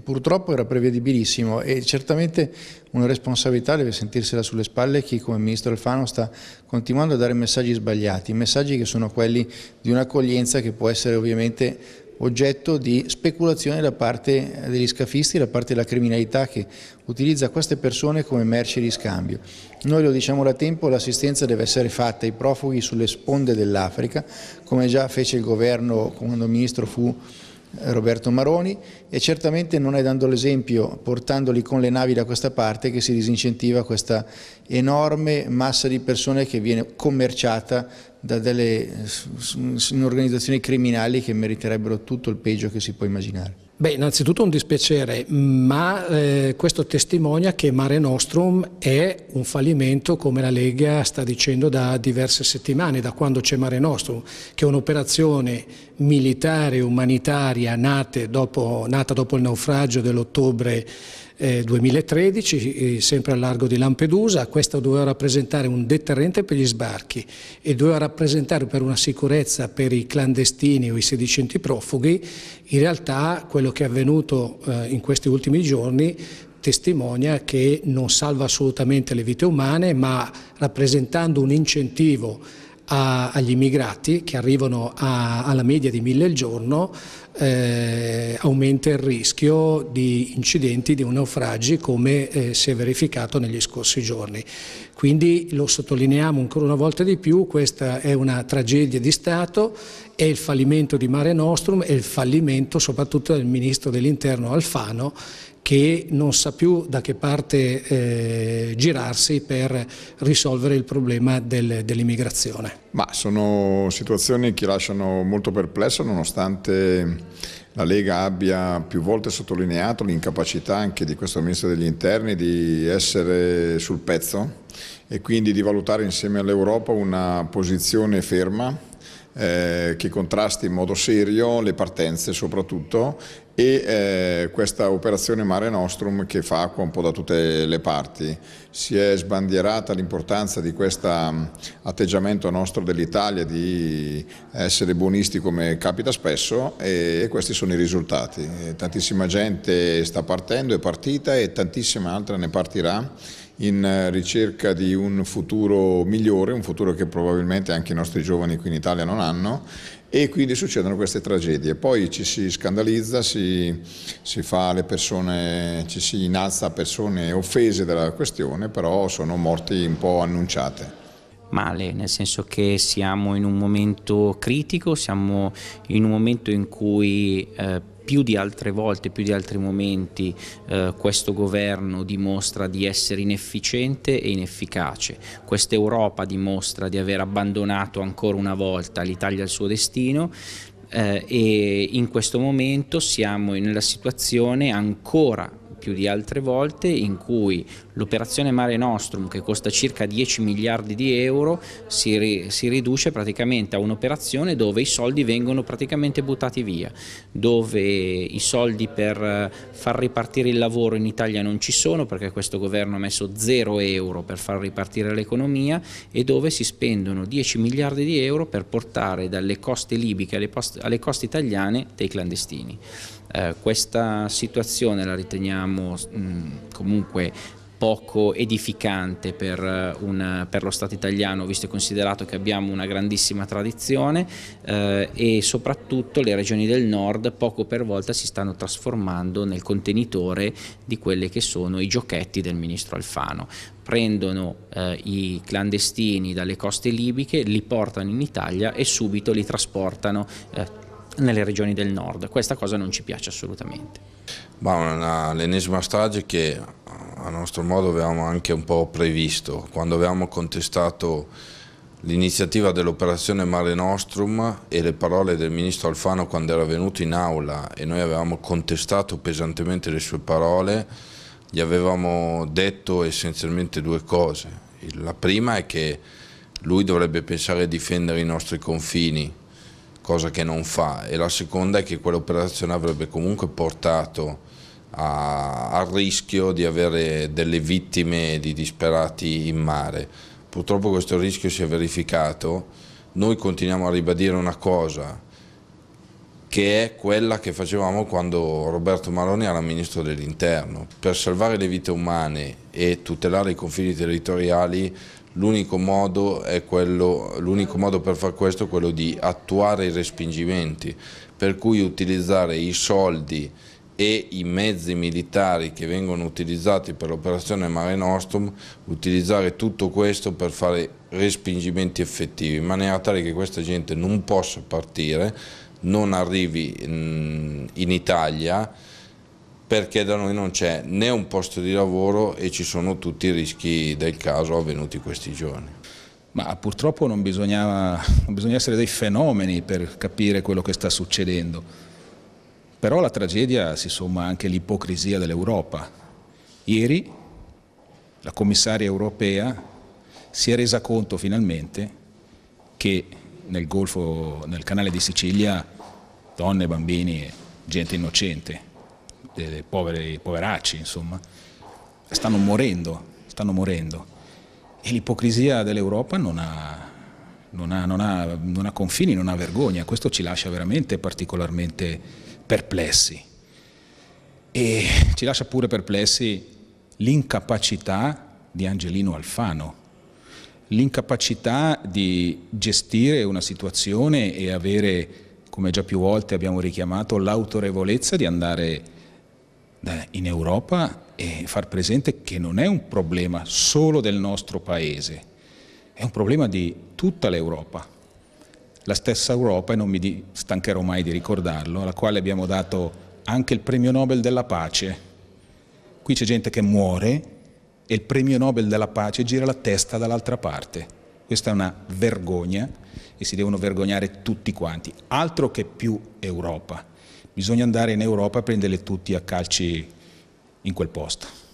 Purtroppo era prevedibilissimo e certamente una responsabilità deve sentirsela sulle spalle chi come Ministro Alfano sta continuando a dare messaggi sbagliati, messaggi che sono quelli di un'accoglienza che può essere ovviamente oggetto di speculazione da parte degli scafisti, da parte della criminalità che utilizza queste persone come merci di scambio. Noi lo diciamo da tempo, l'assistenza deve essere fatta ai profughi sulle sponde dell'Africa, come già fece il governo quando il Ministro fu Roberto Maroni e certamente non è dando l'esempio, portandoli con le navi da questa parte, che si disincentiva questa enorme massa di persone che viene commerciata da delle organizzazioni criminali che meriterebbero tutto il peggio che si può immaginare. Beh, innanzitutto un dispiacere, ma eh, questo testimonia che Mare Nostrum è un fallimento, come la Lega sta dicendo da diverse settimane, da quando c'è Mare Nostrum, che è un'operazione militare umanitaria nata dopo, nata dopo il naufragio dell'ottobre eh, 2013, eh, sempre al largo di Lampedusa, questo doveva rappresentare un deterrente per gli sbarchi e doveva rappresentare per una sicurezza per i clandestini o i sedicenti profughi, in realtà quello che è avvenuto eh, in questi ultimi giorni testimonia che non salva assolutamente le vite umane ma rappresentando un incentivo a, agli immigrati che arrivano a, alla media di mille al giorno eh, aumenta il rischio di incidenti, di naufragi come eh, si è verificato negli scorsi giorni. Quindi lo sottolineiamo ancora una volta di più, questa è una tragedia di Stato, è il fallimento di Mare Nostrum è il fallimento soprattutto del Ministro dell'Interno Alfano che non sa più da che parte eh, girarsi per risolvere il problema del, dell'immigrazione. Ma sono situazioni che lasciano molto perplesso nonostante la Lega abbia più volte sottolineato l'incapacità anche di questo Ministro degli Interni di essere sul pezzo e quindi di valutare insieme all'Europa una posizione ferma eh, che contrasti in modo serio le partenze soprattutto e eh, questa operazione Mare Nostrum che fa acqua un po' da tutte le parti. Si è sbandierata l'importanza di questo mm, atteggiamento nostro dell'Italia di eh, essere buonisti come capita spesso e, e questi sono i risultati. E eh, tantissima gente sta partendo, è partita e tantissima altra ne partirà in eh, ricerca di un futuro migliore, un futuro che probabilmente anche i nostri giovani qui in Italia non hanno e quindi succedono queste tragedie. Poi ci si scandalizza, si, si persone, ci si innalza persone offese dalla questione, però sono morti un po' annunciate male, nel senso che siamo in un momento critico, siamo in un momento in cui eh, più di altre volte, più di altri momenti eh, questo governo dimostra di essere inefficiente e inefficace, questa Europa dimostra di aver abbandonato ancora una volta l'Italia al suo destino, eh, e in questo momento siamo nella situazione ancora più di altre volte in cui l'operazione Mare Nostrum che costa circa 10 miliardi di euro si, ri, si riduce praticamente a un'operazione dove i soldi vengono praticamente buttati via, dove i soldi per eh, far ripartire il lavoro in Italia non ci sono perché questo governo ha messo 0 euro per far ripartire l'economia e dove si spendono 10 miliardi di euro per portare dalle coste libiche alle, alle coste italiane dei clandestini. Eh, questa situazione la riteniamo mh, mm, comunque poco edificante per, eh, un, per, lo Stato italiano, visto e considerato che abbiamo una grandissima tradizione eh, e soprattutto le regioni del nord poco per volta si stanno trasformando nel contenitore di quelli che sono i giochetti del ministro Alfano. Prendono eh, i clandestini dalle coste libiche, li portano in Italia e subito li trasportano eh, nelle regioni del nord. Questa cosa non ci piace assolutamente. l'ennesima strage che a nostro modo avevamo anche un po' previsto quando avevamo contestato l'iniziativa dell'operazione Mare Nostrum e le parole del ministro Alfano quando era venuto in aula e noi avevamo contestato pesantemente le sue parole, gli avevamo detto essenzialmente due cose. La prima è che lui dovrebbe pensare a difendere i nostri confini, cosa che non fa e la seconda è che quell'operazione avrebbe comunque portato al rischio di avere delle vittime di disperati in mare. Purtroppo questo rischio si è verificato, noi continuiamo a ribadire una cosa, che è quella che facevamo quando Roberto Maroni era ministro dell'interno. Per salvare le vite umane e tutelare i confini territoriali l'unico modo, modo, per far questo è quello di attuare i respingimenti, per cui utilizzare i soldi e i mezzi militari che vengono utilizzati per l'operazione Mare Nostrum, utilizzare tutto questo per fare respingimenti effettivi, in maniera tale che questa gente non possa partire non arrivi mm, in, Italia perché da noi non c'è né un posto di lavoro e ci sono tutti i rischi del caso avvenuti questi giorni. Ma purtroppo non bisogna, non bisogna essere dei fenomeni per capire quello che sta succedendo. Però la tragedia si somma anche l'ipocrisia dell'Europa. Ieri la commissaria europea si è resa conto finalmente che nel Golfo, nel canale di Sicilia, donne, bambini, gente innocente, poveri, poveracci, insomma, stanno morendo, stanno morendo. E l'ipocrisia dell'Europa non ha, non, ha, non, ha, non ha confini, non ha vergogna, questo ci lascia veramente particolarmente perplessi. E ci lascia pure perplessi l'incapacità di Angelino Alfano l'incapacità di gestire una situazione e avere, come già più volte abbiamo richiamato, l'autorevolezza di andare in Europa e far presente che non è un problema solo del nostro paese, è un problema di tutta l'Europa. La stessa Europa, e non mi stancherò mai di ricordarlo, alla quale abbiamo dato anche il premio Nobel della pace. Qui c'è gente che muore e il premio Nobel della pace gira la testa dall'altra parte. Questa è una vergogna e si devono vergognare tutti quanti. Altro che più Europa. Bisogna andare in Europa a prenderle tutti a calci in quel posto.